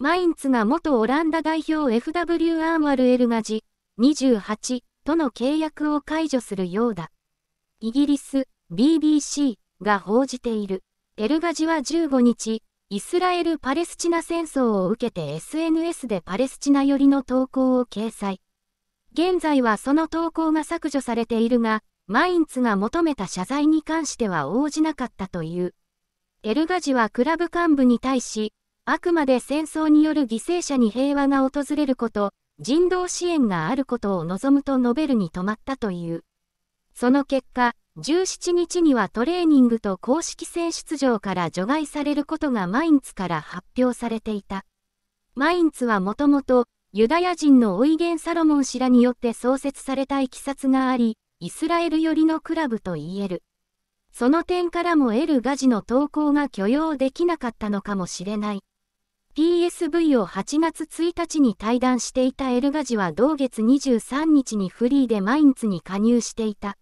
マインツが元オランダ代表 FW アーマル・エルガジ、28との契約を解除するようだ。イギリス、BBC が報じている。エルガジは15日、イスラエル・パレスチナ戦争を受けて SNS でパレスチナ寄りの投稿を掲載。現在はその投稿が削除されているが、マインツが求めた謝罪に関しては応じなかったという。エルガジはクラブ幹部に対し、あくまで戦争による犠牲者に平和が訪れること、人道支援があることを望むと述べるに止まったという。その結果、17日にはトレーニングと公式戦出場から除外されることがマインツから発表されていた。マインツはもともとユダヤ人のオイゲン・サロモン氏らによって創設されたいきさつがあり、イスラエル寄りのクラブと言える。その点からもエル・ガジの投稿が許容できなかったのかもしれない。PSV を8月1日に退団していたエルガジは同月23日にフリーでマインツに加入していた。